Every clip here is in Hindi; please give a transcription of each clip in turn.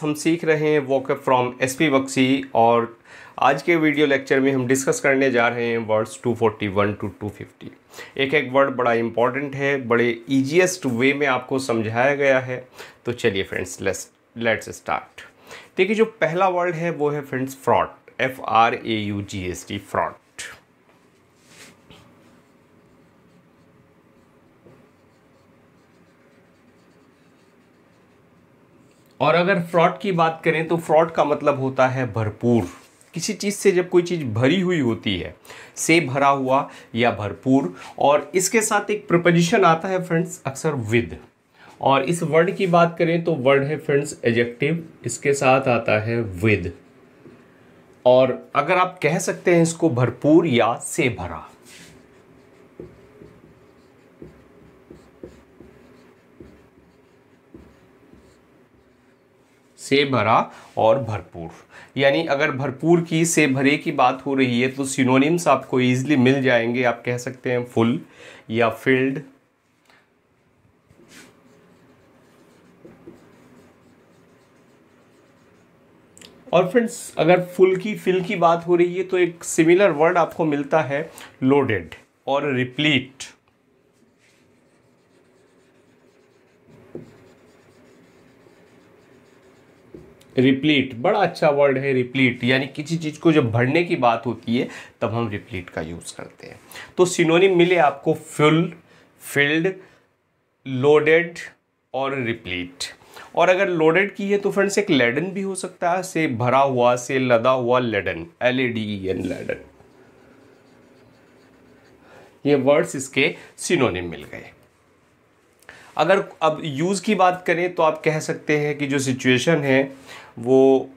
हम सीख रहे हैं vocab from S P Bakshi और आज के वीडियो लेक्चर में हम डिस्कस करने जा रहे हैं वर्ड्स 241 टू टू एक एक वर्ड बड़ा इंपॉर्टेंट है बड़े ईजीएस्ट वे में आपको समझाया गया है तो चलिए फ्रेंड्स लेट्स लेट्स स्टार्ट देखिए जो पहला वर्ड है वो है friends fraught F R A U G S T fraught और अगर फ्रॉड की बात करें तो फ्रॉड का मतलब होता है भरपूर किसी चीज़ से जब कोई चीज़ भरी हुई होती है से भरा हुआ या भरपूर और इसके साथ एक प्रपोजिशन आता है फ्रेंड्स अक्सर विद और इस वर्ड की बात करें तो वर्ड है फ्रेंड्स एजेक्टिव इसके साथ आता है विद और अगर आप कह सकते हैं इसको भरपूर या से भरा से भरा और भरपूर यानी अगर भरपूर की से भरे की बात हो रही है तो सिनोनिम्स आपको ईजिली मिल जाएंगे आप कह सकते हैं फुल या फिल्ड और फ्रेंड्स अगर फुल की फिल की बात हो रही है तो एक सिमिलर वर्ड आपको मिलता है लोडेड और रिप्लीट रिप्लीट बड़ा अच्छा वर्ड है रिप्लीट यानी किसी चीज़ को जब भरने की बात होती है तब हम रिप्लीट का यूज़ करते हैं तो सिनोनिम मिले आपको फुल फिल्ड लोडेड और रिप्लीट और अगर लोडेड की है तो फ्रेंड्स एक लेडन भी हो सकता है से भरा हुआ से लदा हुआ laden L A D N laden ये वर्ड्स इसके सिनोनिम मिल गए अगर अब यूज़ की बात करें तो आप कह सकते हैं कि जो सिचुएशन है वो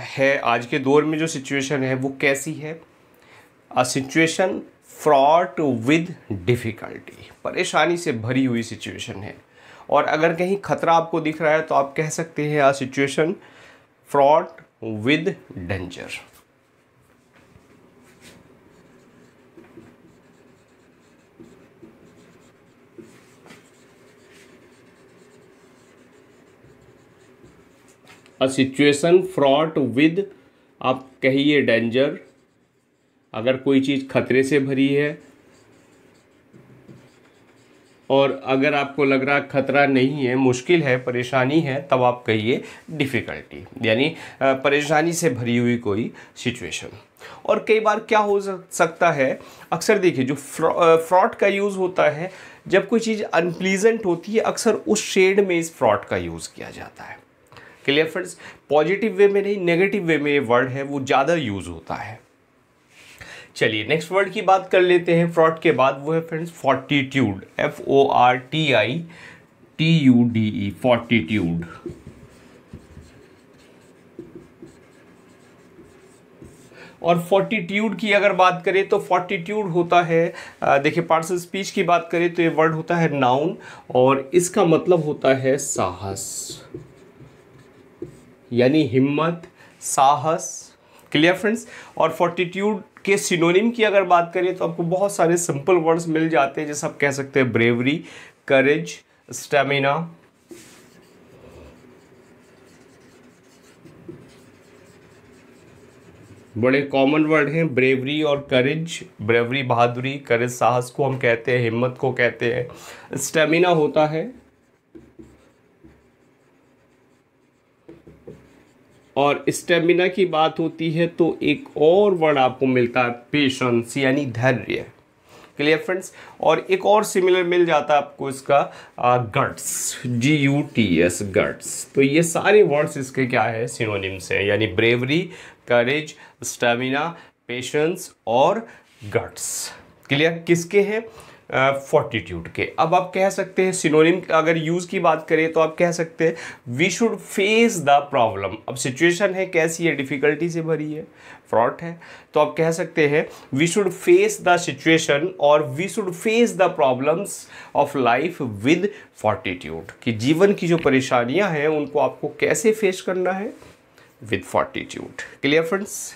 है आज के दौर में जो सिचुएशन है वो कैसी है a situation fraught with difficulty परेशानी से भरी हुई सिचुएशन है और अगर कहीं खतरा आपको दिख रहा है तो आप कह सकते हैं a situation fraught with danger a situation fraught with आप कहिए डेंजर अगर कोई चीज़ खतरे से भरी है और अगर आपको लग रहा खतरा नहीं है मुश्किल है परेशानी है तब आप कहिए डिफ़िकल्टी यानी परेशानी से भरी हुई कोई सिचुएशन और कई बार क्या हो सकता है अक्सर देखिए जो फ्रॉड का यूज़ होता है जब कोई चीज़ अनप्लीजेंट होती है अक्सर उस शेड में इस फ्रॉड का यूज़ किया जाता है क्लियर फ्रेंड्स पॉजिटिव वे में नहीं नेगेटिव वे में ये वर्ड है वो ज़्यादा यूज़ होता है चलिए नेक्स्ट वर्ड की बात कर लेते हैं फ्रॉड के बाद वो है friends fortitude F O R T I T U D E e, fortitude और फोर्टीट्यूड की अगर बात करें तो फोर्टीट्यूड होता है देखिए पार्सल स्पीच की बात करें तो ये वर्ड होता है नाउन और इसका मतलब होता है साहस यानी हिम्मत साहस क्लियर फ्रेंड्स और फोर्टिट्यूड के सिनोनिम की अगर बात करें तो आपको बहुत सारे सिंपल वर्ड्स मिल जाते हैं जैसे आप कह सकते हैं ब्रेवरी करेज स्टेमिना बड़े कॉमन वर्ड हैं ब्रेवरी और करेज ब्रेवरी बहादुरी करेज साहस को हम कहते हैं हिम्मत को कहते हैं स्टेमिना होता है और स्टेमिना की बात होती है तो एक और वर्ड आपको मिलता है पेशेंस यानी धैर्य क्लियर फ्रेंड्स और एक और सिमिलर मिल जाता है आपको इसका guts G U T S guts तो ये सारे वर्ड्स इसके क्या है सिनोनिम्स हैं यानी ब्रेवरी करेज स्टेमिना पेशेंस और गट्स क्लियर किसके हैं फोर्टीट्यूड के अब आप कह सकते हैं सिनोनिम अगर यूज़ की बात करें तो आप कह सकते हैं we should face the problem अब सिचुएशन है कैसी है डिफ़िकल्टी से भरी है फ्रॉड है तो आप कह सकते हैं we should face the situation और we should face the problems of life with fortitude कि जीवन की जो परेशानियां हैं उनको आपको कैसे फेस करना है with fortitude clear friends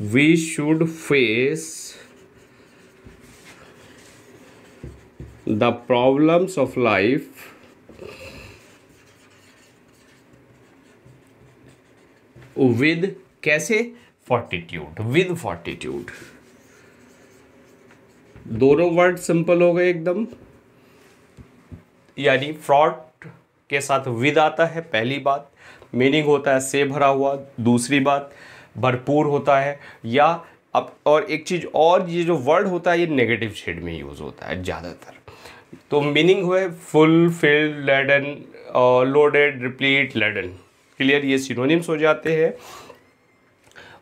we should face the problems of life with कैसे फॉर्टिट्यूड विद फॉर्टिट्यूड दोनों वर्ड सिंपल हो गए एकदम यानी फ्रॉड के साथ विद आता है पहली बात मीनिंग होता है से भरा हुआ दूसरी बात भरपूर होता है या अब और एक चीज़ और ये जो वर्ड होता है ये नेगेटिव शेड में यूज़ होता है ज़्यादातर तो मीनिंग हुए full filled laden loaded replete laden clear ये सिनोनिम्स हो जाते हैं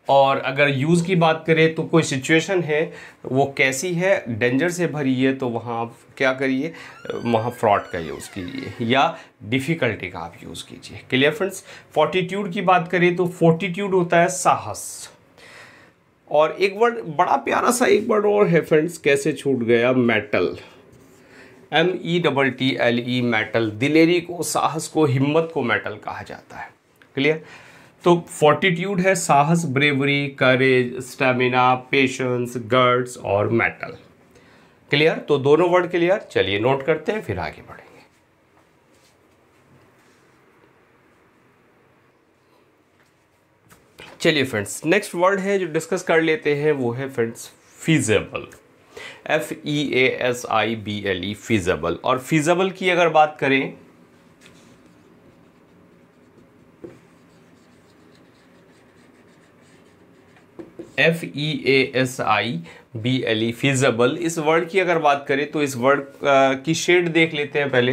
और अगर यूज़ की बात करें तो कोई सिचुएशन है वो कैसी है डेंजर से भरी है तो वहाँ आप क्या करिए वहाँ फ्रॉड का यूज़ कीजिए या डिफ़िकल्टी का आप यूज़ कीजिए क्लियर फ्रेंड्स फोर्टीट्यूड की बात करें तो फोर्टीट्यूड होता है साहस और एक वर्ड बड़ा प्यारा सा एक वर्ड और है फ्रेंड्स कैसे छूट गया mettle M E double T L E mettle दिलेरी को साहस को हिम्मत को मेटल कहा जाता है क्लियर तो फोर्टिट्यूड है साहस bravery courage stamina patience guts और मेटल क्लियर तो दोनों वर्ड क्लियर चलिए नोट करते हैं फिर आगे बढ़ेंगे चलिए फ्रेंड्स नेक्स्ट वर्ड है जो डिस्कस कर लेते हैं वो है friends feasible F E A S I B L E feasible और फीजेबल की अगर बात करें F E A S I B L E feasible इस वर्ड की अगर बात करें तो इस वर्ड की शेड देख लेते हैं पहले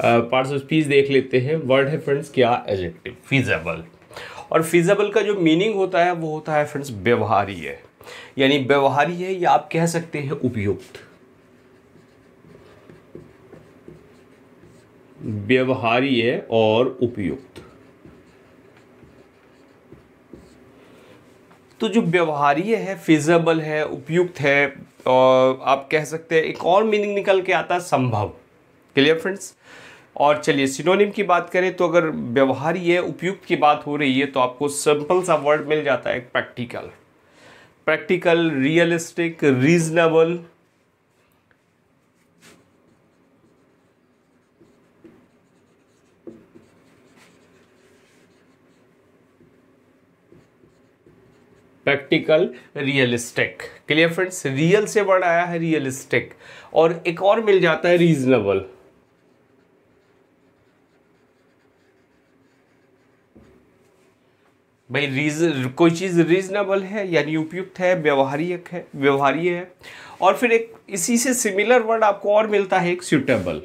पार्ट्स ऑफ स्पीच देख लेते हैं वर्ड है फ्रेंड्स क्या एजेक्टिव फिजबल और फिजबल का जो मीनिंग होता है वो होता है फ्रेंड्स व्यवहारी है यानी व्यवहारी है या आप कह सकते हैं उपयुक्त व्यवहारी है और उपयुक्त तो जो व्यवहारीय है फिजेबल है उपयुक्त है और आप कह सकते हैं एक और मीनिंग निकल के आता है संभव क्लियर फ्रेंड्स और चलिए सिनोनिम की बात करें तो अगर व्यवहारीय उपयुक्त की बात हो रही है तो आपको सिंपल सा वर्ड मिल जाता है practical practical realistic reasonable practical realistic clear friends real से वर्ड आया है रियलिस्टिक और एक और मिल जाता है रीजनेबल भाई रीजन कोई चीज़ रीजनेबल है यानी उपयुक्त है व्यवहारिक है व्यवहारिय है और फिर एक इसी से सिमिलर वर्ड आपको और मिलता है एक सुटेबल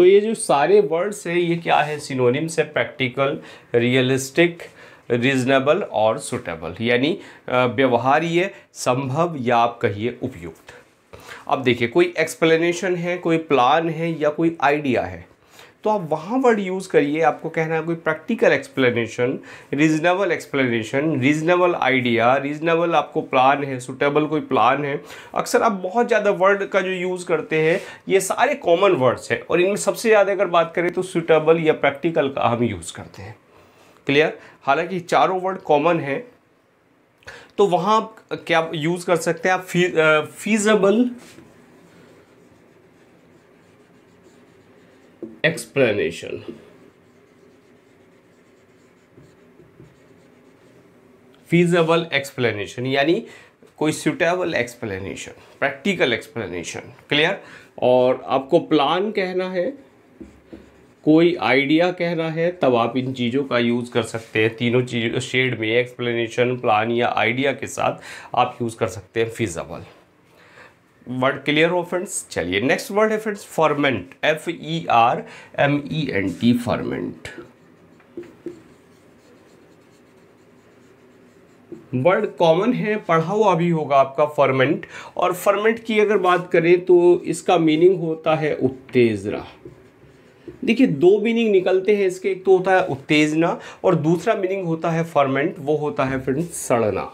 तो ये जो सारे वर्ड्स है ये क्या है सिनोनिम्स है प्रैक्टिकल रियलिस्टिक रीजनेबल और सुटेबल यानी व्यवहारीय संभव या आप कहिए उपयुक्त अब देखिए कोई एक्सप्लेनेशन है कोई प्लान है या कोई आइडिया है तो आप वहाँ वर्ड यूज़ करिए आपको कहना है कोई practical explanation reasonable explanation reasonable idea reasonable आपको प्लान है सुटेबल कोई प्लान है अक्सर आप बहुत ज़्यादा वर्ड का जो यूज़ करते हैं ये सारे कॉमन वर्ड्स हैं और इनमें सबसे ज़्यादा अगर बात करें तो सुटेबल या प्रैक्टिकल का हम यूज़ करते हैं क्लियर हालांकि चारों वर्ड कॉमन है तो वहाँ क्या यूज़ कर सकते हैं आप फीजबल explanation फीजेबल एक्सप्लेनेशन यानी कोई suitable explanation practical explanation clear और आपको प्लान कहना है कोई आइडिया कहना है तब आप इन चीज़ों का यूज़ कर सकते हैं तीनों चीज़ शेड में एक्सप्लेनेशन प्लान या आइडिया के साथ आप यूज़ कर सकते हैं फिजबल वर्ड क्लियर हो फ्रेंड्स चलिए नेक्स्ट वर्ड है friends ferment F E R M E N T ferment word common है पढ़ा हुआ भी होगा आपका फर्मेंट और फर्मेंट की अगर बात करें तो इसका मीनिंग होता है उत्तेजना देखिए दो मीनिंग निकलते हैं इसके एक तो होता है उत्तेजना और दूसरा मीनिंग होता है फर्मेंट वो होता है फ्रेंड्स सड़ना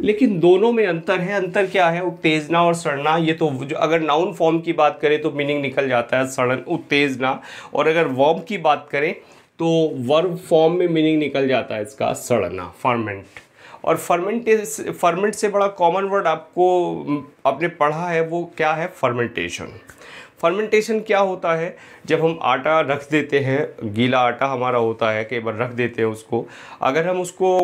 लेकिन दोनों में अंतर है अंतर क्या है उत्तेजना और सड़ना ये तो जो अगर नाउन फॉर्म की बात करें तो मीनिंग निकल जाता है सड़न उत्तेजना और अगर वर्ब की बात करें तो वर्ब फॉर्म में मीनिंग निकल जाता है इसका सड़ना फर्मेंट और फर्मेंट फर्मेंट से बड़ा कॉमन वर्ड आपको आपने पढ़ा है वो क्या है फर्मेंटेशन फर्मेंटेशन क्या होता है जब हम आटा रख देते हैं गीला आटा हमारा होता है कई बार रख देते हैं उसको अगर हम उसको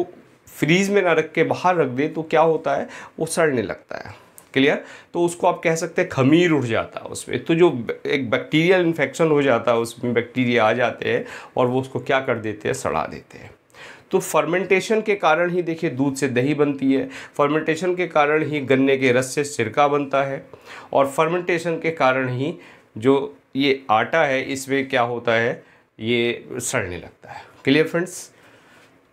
फ्रीज में ना रख के बाहर रख दे तो क्या होता है वो सड़ने लगता है क्लियर तो उसको आप कह सकते हैं खमीर उठ जाता है उसमें तो जो एक बैक्टीरियल इन्फेक्शन हो जाता है उसमें बैक्टीरिया आ जाते हैं और वो उसको क्या कर देते हैं सड़ा देते हैं तो फर्मेंटेशन के कारण ही देखिए दूध से दही बनती है फर्मेंटेशन के कारण ही गन्ने के रस से सिरका बनता है और फर्मेंटेशन के कारण ही जो ये आटा है इसमें क्या होता है ये सड़ने लगता है क्लियर फ्रेंड्स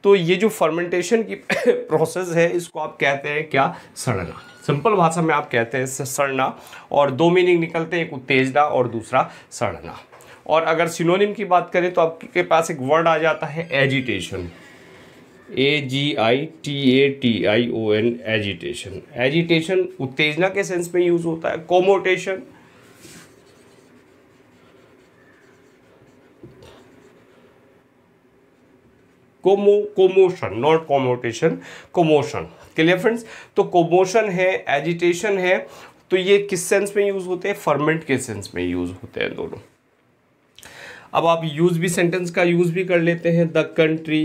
तो ये जो फर्मेंटेशन की प्रोसेस है इसको आप कहते हैं क्या सड़ना सिंपल भाषा में आप कहते हैं सड़ना और दो मीनिंग निकलते हैं एक उत्तेजना और दूसरा सड़ना और अगर सिनोनिम की बात करें तो आपके पास एक वर्ड आ जाता है agitation A G I T A T I O N agitation agitation उत्तेजना के सेंस में यूज़ होता है commotation commo commotion not commotation commotion clear friends तो कोमोशन है एजिटेशन है तो ये किस सेंस में यूज़ होते हैं फर्मेंट के सेंस में यूज़ होते हैं दोनों अब आप यूज भी सेंटेंस का यूज भी कर लेते हैं the country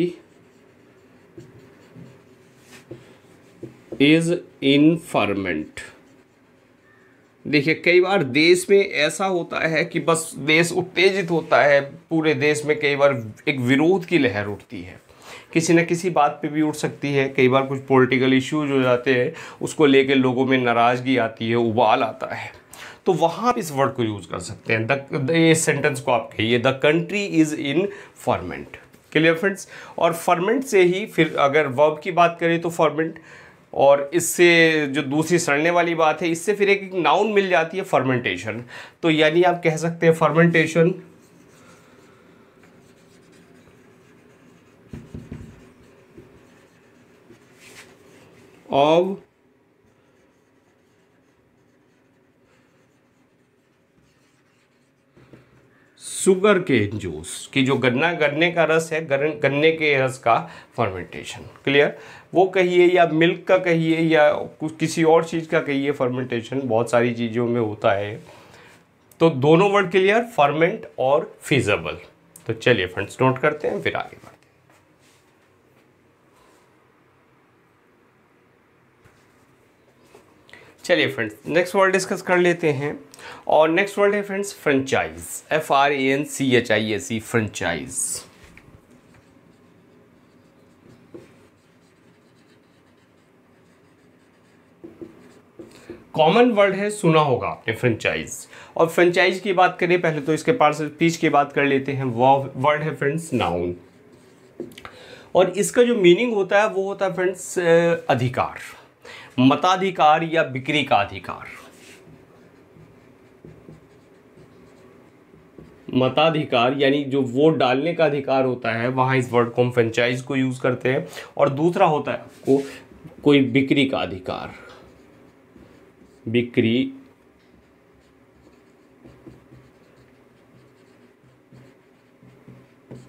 is in ferment देखिए कई बार देश में ऐसा होता है कि बस देश उत्तेजित होता है पूरे देश में कई बार एक विरोध की लहर उठती है किसी न किसी बात पे भी उठ सकती है कई बार कुछ पॉलिटिकल इश्यूज हो जाते हैं उसको लेके लोगों में नाराज़गी आती है उबाल आता है तो वहाँ आप इस वर्ड को यूज़ कर सकते हैं द सेंटेंस को आप कहिए the country is in ferment clear friends और फॉर्मेंट से ही फिर अगर वर्ब की बात करें तो फॉर्मेंट और इससे जो दूसरी सड़ने वाली बात है इससे फिर एक, एक नाउन मिल जाती है फर्मेंटेशन तो यानी आप कह सकते हैं फर्मेंटेशन of सुगर के जूस की जो गन्ना गन्ने का रस है गन्ने के रस का फर्मेंटेशन क्लियर वो कहिए या मिल्क का कहिए या किसी और चीज़ का कहिए फर्मेंटेशन बहुत सारी चीज़ों में होता है तो दोनों वर्ड क्लियर फर्मेंट और फिजबल तो चलिए फ्रेंड्स नोट करते हैं फिर आगे बढ़ चलिए फ्रेंड्स नेक्स्ट वर्ड डिस्कस कर लेते हैं और नेक्स्ट वर्ड है friends franchise F R A N C H I S E franchise common word है सुना होगा आपने फ्रेंचाइज और फ्रेंचाइज की बात करें पहले तो इसके पार्ट स्पीच की बात कर लेते हैं वर्ड है फ्रेंड्स नाउन और इसका जो मीनिंग होता है वो होता है फ्रेंड्स अधिकार मताधिकार या बिक्री का अधिकार मताधिकार यानी जो वोट डालने का अधिकार होता है वहां इस वर्ड को हम फ्रेंचाइज को यूज़ करते हैं और दूसरा होता है आपको कोई बिक्री का अधिकार बिक्री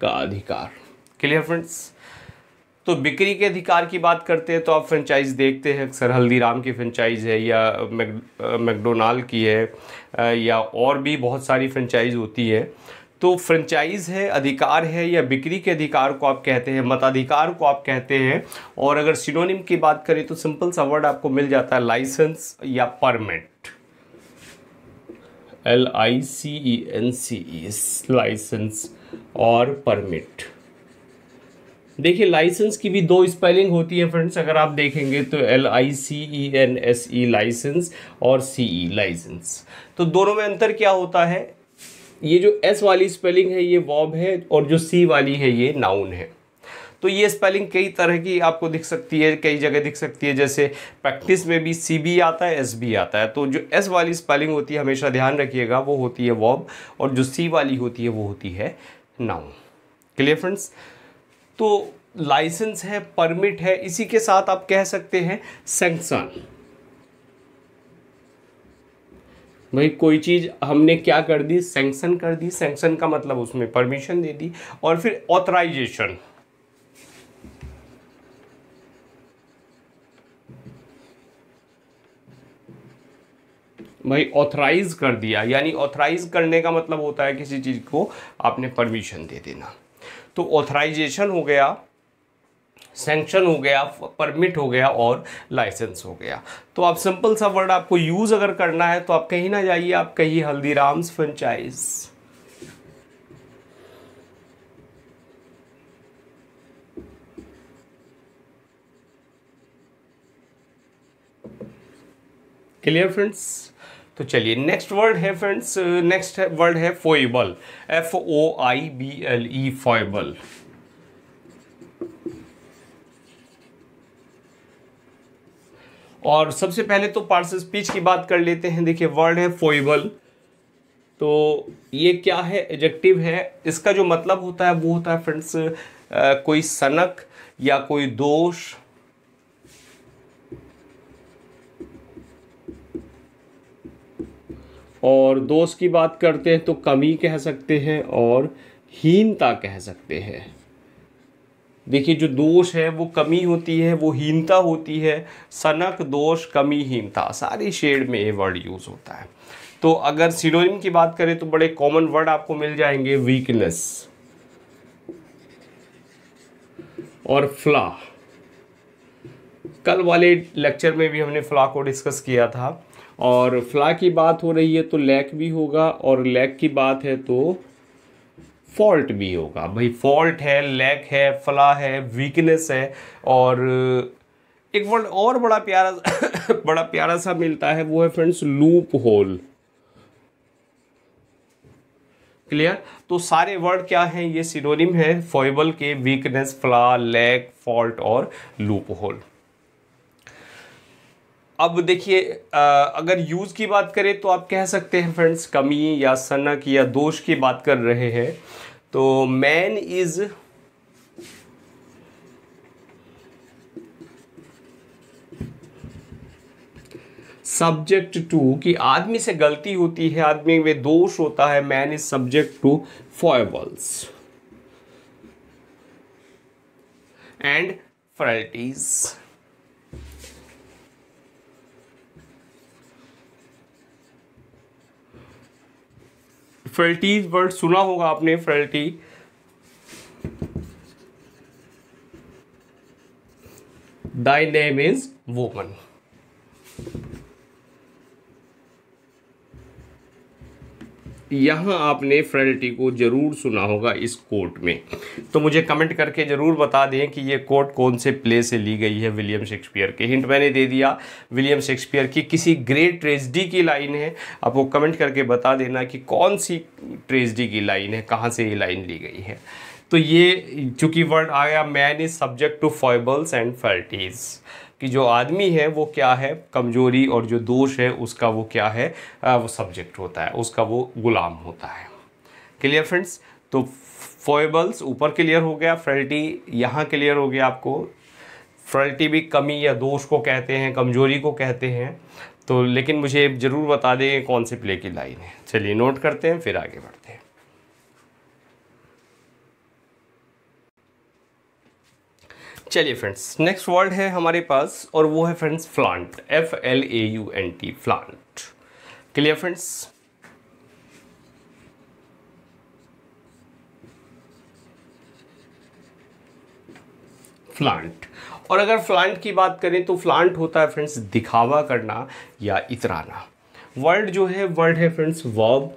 का अधिकार क्लियर फ्रेंड्स तो बिक्री के अधिकार की बात करते हैं तो आप फ्रेंचाइज देखते हैं अक्सर हल्दीराम की फ्रेंचाइज है या मैकडोनाल्ड की है या और भी बहुत सारी फ्रेंचाइज होती है तो फ्रेंचाइज है अधिकार है या बिक्री के अधिकार को आप कहते हैं मताधिकार को आप कहते हैं और अगर सिनोनिम की बात करें तो सिंपल सा वर्ड आपको मिल जाता है लाइसेंस या permit L I C E N C E licence और परमिट देखिए लाइसेंस की भी दो स्पेलिंग होती है फ्रेंड्स अगर आप देखेंगे तो L I C E N S E licence और सी ई लाइसेंस तो दोनों में अंतर क्या होता है ये जो एस वाली स्पेलिंग है ये वॉब है और जो सी वाली है ये नाउन है तो ये स्पेलिंग कई तरह की आपको दिख सकती है कई जगह दिख सकती है जैसे प्रैक्टिस में भी सी बी आता है एस बी आता है तो जो एस वाली स्पेलिंग होती है हमेशा ध्यान रखिएगा वो होती है वॉब और जो सी वाली होती है वो होती है नाउन क्लियर फ्रेंड्स तो लाइसेंस है परमिट है इसी के साथ आप कह सकते हैं सेंक्शन भाई कोई चीज़ हमने क्या कर दी सेंक्शन कर दी सेंक्शन का मतलब उसमें परमिशन दे दी और फिर ऑथराइजेशन भाई ऑथराइज कर दिया यानी ऑथराइज करने का मतलब होता है किसी चीज़ को आपने परमिशन दे देना तो ऑथराइजेशन हो गया सेंक्शन हो गया परमिट हो गया और लाइसेंस हो गया तो आप सिंपल सा वर्ड आपको यूज़ अगर करना है तो आप कहीं ना जाइए आप कहीं हल्दीराम्स फ्रेंचाइज क्लियर फ्रेंड्स तो चलिए नेक्स्ट वर्ड है फ्रेंड्स नेक्स्ट वर्ड है foible F O I B L E foible और सबसे पहले तो पार्स स्पीच की बात कर लेते हैं देखिए वर्ड है फोइबल तो ये क्या है एजेक्टिव है इसका जो मतलब होता है वो होता है फ्रेंड्स कोई सनक या कोई दोष और दोष की बात करते हैं तो कमी कह सकते हैं और हीनता कह सकते हैं देखिए जो दोष है वो कमी होती है वो हीनता होती है सनक दोष कमी हीनता सारी शेड में ये वर्ड यूज़ होता है तो अगर सिनोनिम की बात करें तो बड़े कॉमन वर्ड आपको मिल जाएंगे वीकनेस और फ्ला कल वाले लेक्चर में भी हमने फ्ला को डिस्कस किया था और फ्ला की बात हो रही है तो लैक भी होगा और लैक की बात है तो फॉल्ट भी होगा भाई फॉल्ट है लैक है फ्ला है वीकनेस है और एक वर्ड और बड़ा प्यारा बड़ा प्यारा सा मिलता है वो है फ्रेंड्स लूप होल क्लियर तो सारे वर्ड क्या हैं ये सिनोनिम है फॉइबल के वीकनेस फ्ला लैक फॉल्ट और लूप होल अब देखिए अगर यूज़ की बात करें तो आप कह सकते हैं फ्रेंड्स कमी या सनक या दोष की बात कर रहे हैं तो मैन इज़ सब्जेक्ट टू कि आदमी से गलती होती है आदमी में दोष होता है man is subject to foibles and frailties frailty word सुना होगा आपने frailty thy name is woman यहाँ आपने फ्रेडिटी को ज़रूर सुना होगा इस कोर्ट में तो मुझे कमेंट करके ज़रूर बता दें कि ये कोर्ट कौन से प्ले से ली गई है विलियम शेक्सपियर के हिंट मैंने दे दिया विलियम शेक्सपियर की किसी ग्रेट ट्रेजडी की लाइन है आप वो कमेंट करके बता देना कि कौन सी ट्रेजडी की लाइन है कहाँ से ये लाइन ली गई है तो ये चूँकि वर्ड आ गया man is subject to foibles and frailties कि जो आदमी है वो क्या है कमजोरी और जो दोष है उसका वो क्या है वो सब्जेक्ट होता है उसका वो गुलाम होता है क्लियर फ्रेंड्स तो फोएबल्स ऊपर क्लियर हो गया फ्रेल्टी यहाँ क्लियर हो गया आपको फ्रल्टी भी कमी या दोष को कहते हैं कमजोरी को कहते हैं तो लेकिन मुझे ज़रूर बता दें कौन से प्ले की लाइन है चलिए नोट करते हैं फिर आगे बढ़ते हैं चलिए फ्रेंड्स नेक्स्ट वर्ड है हमारे पास और वो है friends flaunt F L A U N T flaunt clear friends flaunt और अगर फ्लांट की बात करें तो फ्लांट होता है फ्रेंड्स दिखावा करना या इतराना वर्ड जो है वर्ड है फ्रेंड्स वर्ब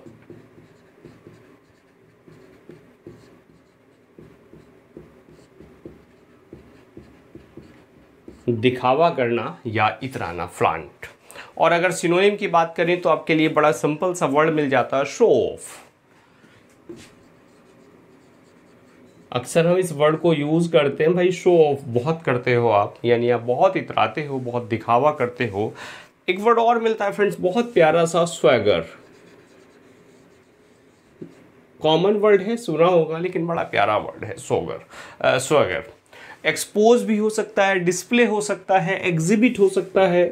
दिखावा करना या इतराना फ्लांट और अगर सिनोनिम की बात करें तो आपके लिए बड़ा सिंपल सा वर्ड मिल जाता है शो ऑफ अक्सर हम इस वर्ड को यूज़ करते हैं भाई शो ऑफ बहुत करते हो आप यानी आप बहुत इतराते हो बहुत दिखावा करते हो एक वर्ड और मिलता है फ्रेंड्स बहुत प्यारा सा स्वैगर कॉमन वर्ड है सुना होगा लेकिन बड़ा प्यारा वर्ड है सोगर स्वैगर एक्सपोज भी हो सकता है डिस्प्ले हो सकता है एग्जिबिट हो सकता है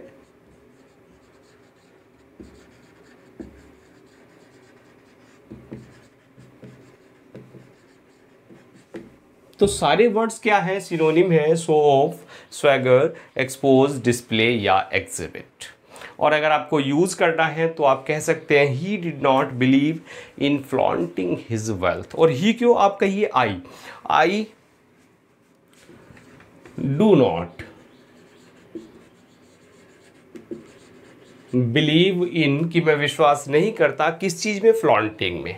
तो सारे वर्ड्स क्या है सिनोनिम है show off swagger expose display या एग्जिबिट और अगर आपको यूज़ करना है तो आप कह सकते हैं he did not believe in flaunting his wealth और ही क्यों आप कहिए I I do not believe in कि मैं विश्वास नहीं करता किस चीज में फ्लॉन्टिंग में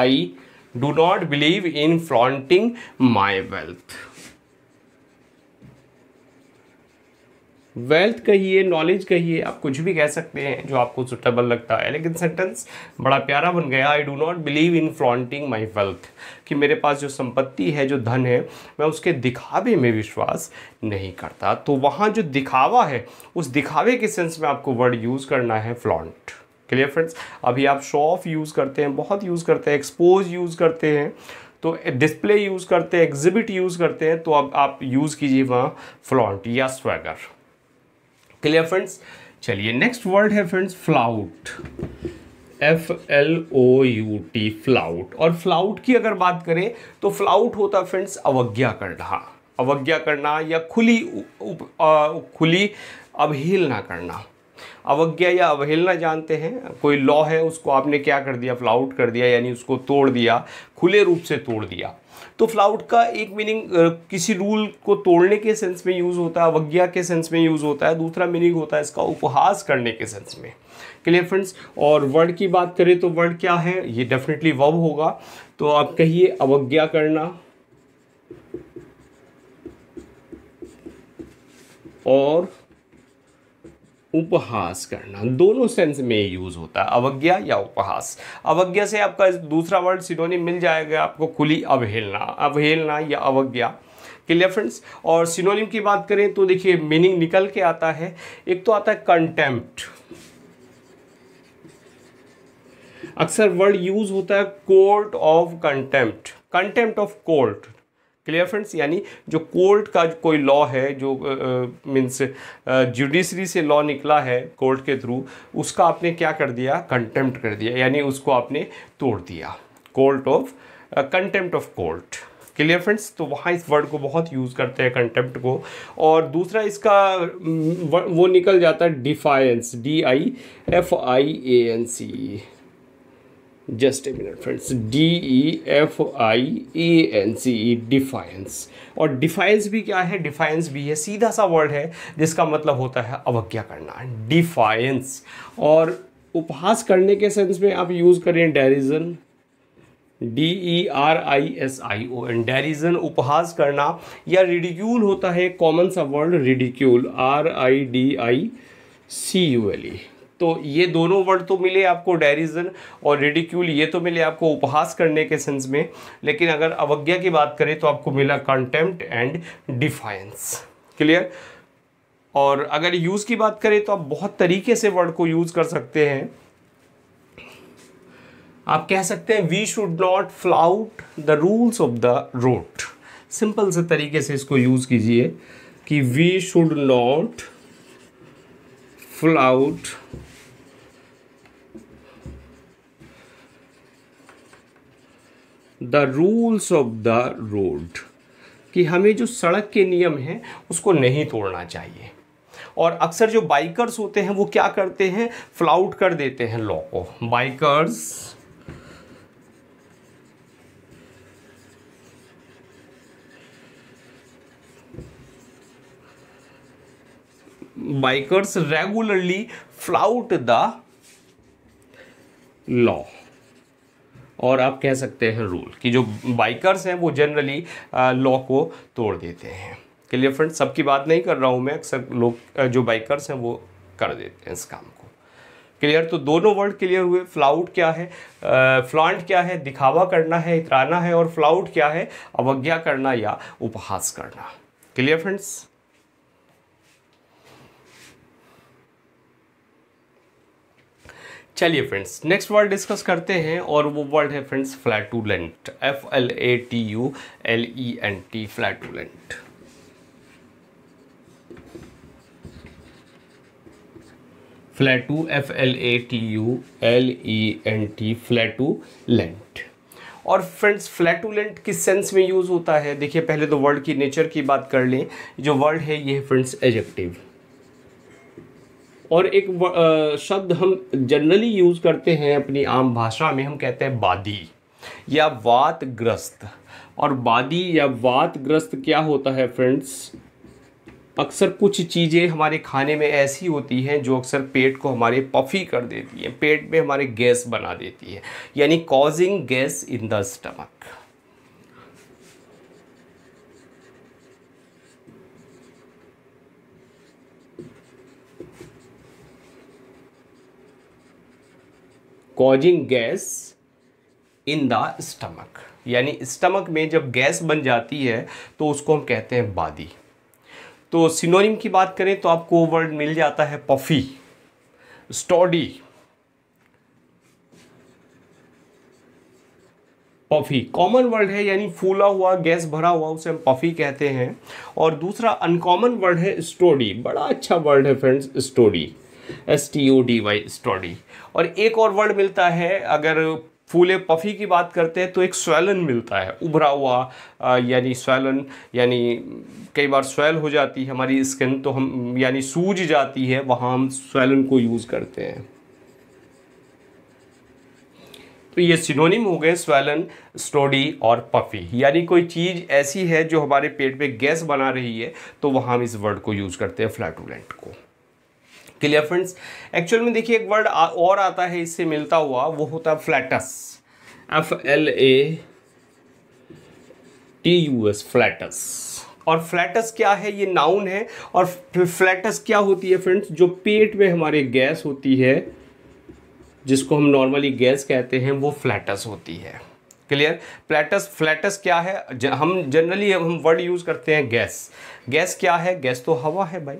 I do not believe in flaunting my wealth wealth कहिए नॉलेज कहिए आप कुछ भी कह सकते हैं जो आपको सुटेबल लगता है लेकिन सेंटेंस बड़ा प्यारा बन गया I do not believe in flaunting my wealth कि मेरे पास जो संपत्ति है जो धन है मैं उसके दिखावे में विश्वास नहीं करता तो वहाँ जो दिखावा है उस दिखावे के सेंस में आपको वर्ड यूज़ करना है फ्लॉन्ट क्लियर फ्रेंड्स अभी आप शो ऑफ यूज़ करते हैं बहुत यूज़ करते हैं एक्सपोज यूज़ करते हैं तो डिस्प्ले यूज़ करते हैं एग्जिबिट यूज़ करते हैं तो अब आप यूज़ कीजिए वहाँ फ्लॉन्ट या स्वेगर क्लियर फ्रेंड्स चलिए नेक्स्ट वर्ड है friends flout F L O U T flout और फ्लाउट की अगर बात करें तो फ्लाउट होता फ्रेंड्स अवज्ञा करना अवज्ञा करना या खुली उप, आ, खुली अवहेलना करना अवज्ञा या अवहेलना जानते हैं कोई लॉ है उसको आपने क्या कर दिया फ्लाउट कर दिया यानी उसको तोड़ दिया खुले रूप से तोड़ दिया तो फ्लाउट का एक मीनिंग किसी रूल को तोड़ने के सेंस में यूज़ होता है अवज्ञा के सेंस में यूज़ होता है दूसरा मीनिंग होता है इसका उपहास करने के सेंस में क्लियर फ्रेंड्स और वर्ड की बात करें तो वर्ड क्या है ये डेफिनेटली वब होगा तो आप कहिए अवज्ञा करना और उपहास करना दोनों सेंस में यूज़ होता है अवज्ञा या उपहास अवज्ञा से आपका दूसरा वर्ड सिनोनिम मिल जाएगा आपको खुली अवहेलना अवहेलना या अवज्ञा क्लियर फ्रेंड्स और सिनोनिम की बात करें तो देखिए मीनिंग निकल के आता है एक तो आता है कंटेम्प्ट अक्सर वर्ड यूज होता है court of contempt contempt of court clear friends यानी जो कोर्ट का कोई लॉ है जो मीन्स जुडिशरी से लॉ निकला है कोर्ट के थ्रू उसका आपने क्या कर दिया कंटेम्प्ट कर दिया यानी उसको आपने तोड़ दिया court of contempt of court clear friends तो वहाँ इस वर्ड को बहुत यूज़ करते हैं कंटेम्प्ट को और दूसरा इसका वो निकल जाता है defiance D I F I A N C just a minute friends D E F I A N C E defiance और डिफाइंस भी क्या है डिफाइंस भी है सीधा सा वर्ड है जिसका मतलब होता है अवज्ञा करना डिफाइंस और उपहास करने के सेंस में आप यूज़ करें derision D E R I S I O N derision उपहास करना या रिडिक्यूल होता है कॉमन सा word ridicule R I D I C U L E तो ये दोनों वर्ड तो मिले आपको डेरिजन और रेडिक्यूल ये तो मिले आपको उपहास करने के सेंस में लेकिन अगर अवज्ञा की बात करें तो आपको मिला कंटेम्प्ट एंड डिफायंस क्लियर और अगर यूज़ की बात करें तो आप बहुत तरीके से वर्ड को यूज़ कर सकते हैं आप कह सकते हैं we should not flout the rules of the road simple से तरीके से इसको यूज़ कीजिए कि we should not flout the rules of the road कि हमें जो सड़क के नियम हैं उसको नहीं तोड़ना चाहिए और अक्सर जो बाइकर्स होते हैं वो क्या करते हैं फ्लाउट कर देते हैं लॉ को bikers bikers regularly flout the law और आप कह सकते हैं रूल कि जो बाइकर्स हैं वो जनरली लॉ को तोड़ देते हैं क्लियर फ्रेंड सबकी बात नहीं कर रहा हूँ मैं अक्सर लोग जो बाइकर्स हैं वो कर देते हैं इस काम को क्लियर तो दोनों वर्ड क्लियर हुए फ्लाउट क्या है फ्लांट क्या है दिखावा करना है इतराना है और फ्लाउट क्या है अवज्ञा करना या उपहास करना क्लियर फ्रेंड्स चलिए फ्रेंड्स नेक्स्ट वर्ड डिस्कस करते हैं और वो वर्ड है friends flatulent F L A T U L E N T flatulent flatulent F L A T U L E N T flatulent और फ्रेंड्स फ्लैटूलेंट किस सेंस में यूज़ होता है देखिए पहले तो वर्ड की नेचर की बात कर लें जो वर्ड है ये फ्रेंड्स एजेक्टिव और एक शब्द हम जनरली यूज़ करते हैं अपनी आम भाषा में हम कहते हैं वादी या वातग्रस्त और वादी या वातग्रस्त क्या होता है फ्रेंड्स अक्सर कुछ चीज़ें हमारे खाने में ऐसी होती हैं जो अक्सर पेट को हमारे पफी कर देती हैं पेट में हमारे गैस बना देती है यानी causing gas in the stomach causing gas in the stomach यानी स्टमक में जब गैस बन जाती है तो उसको हम कहते हैं बादी तो सिनोनिम की बात करें तो आपको वर्ड मिल जाता है puffy stodgy puffy common word है यानी फूला हुआ गैस भरा हुआ उसे हम पफी कहते हैं और दूसरा अनकॉमन वर्ड है स्टोडी बड़ा अच्छा वर्ड है friends stodgy S T O D Y stodgy और एक और वर्ड मिलता है अगर फूले पफी की बात करते हैं तो एक स्वेलन मिलता है उभरा हुआ यानी स्वेलन यानी कई बार स्वेल हो जाती है हमारी स्किन तो हम यानी सूज जाती है वहाँ हम स्वेलन को यूज़ करते हैं तो ये सिनोनिम हो गए स्वेलन स्टोडी और पफी यानी कोई चीज़ ऐसी है जो हमारे पेट में गैस बना रही है तो वहाँ हम इस वर्ड को यूज़ करते हैं फ्लैटुलेंट को क्लियर फ्रेंड्स एक्चुअल में देखिए एक वर्ड और आता है इससे मिलता हुआ वो होता है flatus F L A T U S flatus और फ्लैटस क्या है ये नाउन है और फ्लैटस क्या होती है फ्रेंड्स जो पेट में हमारे गैस होती है जिसको हम नॉर्मली गैस कहते हैं वो फ्लैटस होती है क्लियर फ्लैटस फ्लैटस क्या है ज, हम जनरली हम वर्ड यूज़ करते हैं गैस गैस क्या है गैस तो हवा है भाई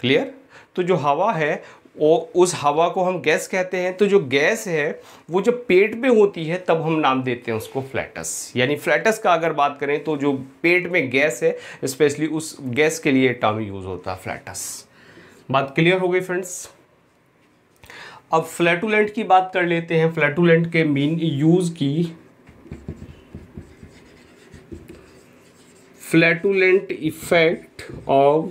क्लियर तो जो हवा है वो उस हवा को हम गैस कहते हैं तो जो गैस है वो जब पेट में होती है तब हम नाम देते हैं उसको फ्लैटस यानी फ्लैटस का अगर बात करें तो जो पेट में गैस है स्पेशली उस गैस के लिए टर्म यूज़ होता है फ्लैटस बात क्लियर हो गई फ्रेंड्स अब फ्लैटुलेंट की बात कर लेते हैं फ्लैटुलेंट के मीन यूज़ की फ्लैटुलेंट इफेक्ट ऑफ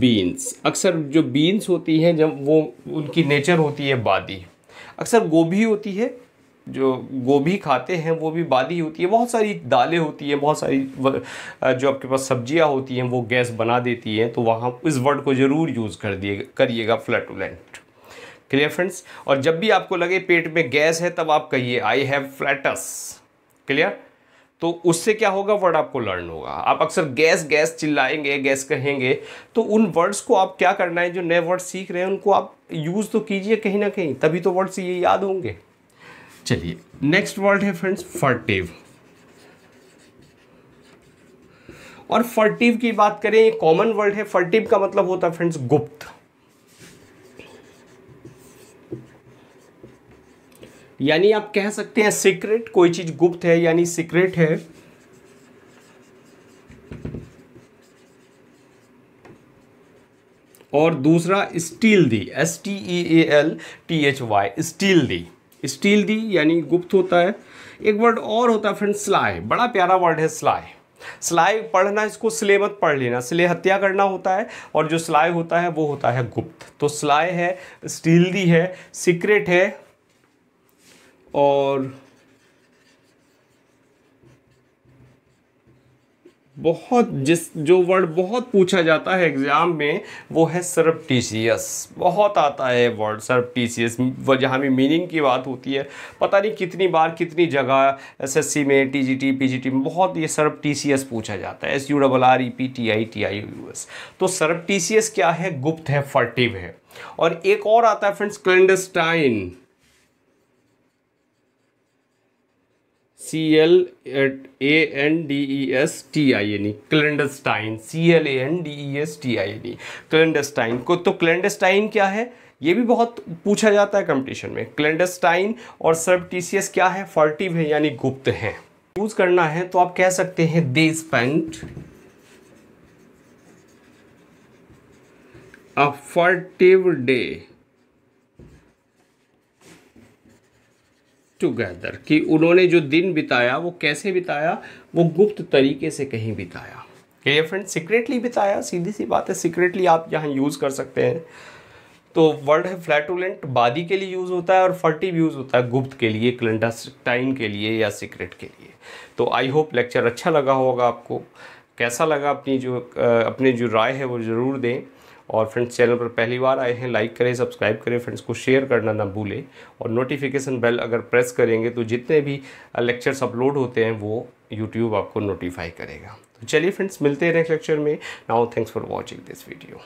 बीन्स अक्सर जो बीन्स होती हैं जब वो उनकी नेचर होती है बादी अक्सर गोभी होती है जो गोभी खाते हैं वो भी बादी होती है बहुत सारी दालें होती हैं बहुत सारी जो आपके पास सब्जियां होती हैं वो गैस बना देती हैं तो वहाँ इस वर्ड को ज़रूर यूज़ कर दिए करिएगा फ्लैटुलेंट क्लियर फ्रेंड्स और जब भी आपको लगे पेट में गैस है तब आप कहिए आई हैव फ्लैटस क्लियर तो उससे क्या होगा वर्ड आपको लर्न होगा आप अक्सर गैस गैस चिल्लाएंगे गैस कहेंगे तो उन वर्ड्स को आप क्या करना है जो नए वर्ड सीख रहे हैं उनको आप यूज़ तो कीजिए कहीं ना कहीं तभी तो वर्ड्स ये याद होंगे चलिए नेक्स्ट वर्ड है फ्रेंड्स फर्टिव और फर्टिव की बात करें ये कॉमन वर्ड है फर्टिव का मतलब होता है फ्रेंड्स गुप्त यानी आप कह सकते हैं सीक्रेट कोई चीज गुप्त है यानी सीक्रेट है और दूसरा stealthy S T E A L T H Y stealthy stealthy यानी गुप्त होता है एक वर्ड और होता है फ्रेंड स्लाय बड़ा प्यारा वर्ड है स्लाय स्लाय पढ़ना इसको स्ले मत पढ़ लेना स्ले हत्या करना होता है और जो स्लाय होता है वो होता है गुप्त तो स्लाय है स्टील दी है सीक्रेट है और बहुत जिस जो वर्ड बहुत पूछा जाता है एग्ज़ाम में वो है सर्प टी सी एस बहुत आता है वर्ड सरप टी सी एस जहाँ भी मीनिंग की बात होती है पता नहीं कितनी बार कितनी जगह एस एस सी में T G T P G T में बहुत ये सर्प टी सी एस पूछा जाता है S U double R E P T I T I U S तो सर्प टी सी एस क्या है गुप्त है फर्टिव है और एक और आता है friends clandestine C L A A N D E S T I N E clandestine C L A N D E S T I N E clandestine को तो क्लैंडस्टाइन क्या है ये भी बहुत पूछा जाता है कंपटीशन में क्लैंडस्टाइन और सब टी सी एस क्या है फॉर्टिव है यानी गुप्त है यूज़ करना है तो आप कह सकते हैं they spent a furtive day together कि उन्होंने जो दिन बिताया वो कैसे बिताया वो गुप्त तरीके से कहीं बिताया ये फ्रेंड सीक्रेटली बिताया सीधी सी बात है सीक्रेटली आप यहाँ यूज़ कर सकते हैं तो वर्ड है फ्लैटुलेंट बादी के लिए यूज़ होता है और फर्टिव यूज़ होता है गुप्त के लिए टाइम के लिए या सीक्रेट के लिए तो आई होप लेक्चर अच्छा लगा होगा आपको कैसा लगा अपनी जो अपने जो राय है वो ज़रूर दें और फ्रेंड्स चैनल पर पहली बार आए हैं लाइक करें सब्सक्राइब करें फ्रेंड्स को शेयर करना ना भूलें और नोटिफिकेशन बेल अगर प्रेस करेंगे तो जितने भी लेक्चर्स अपलोड होते हैं वो यूट्यूब आपको नोटिफाई करेगा तो चलिए फ्रेंड्स मिलते हैं नेक्स्ट लेक्चर में now thanks for watching this video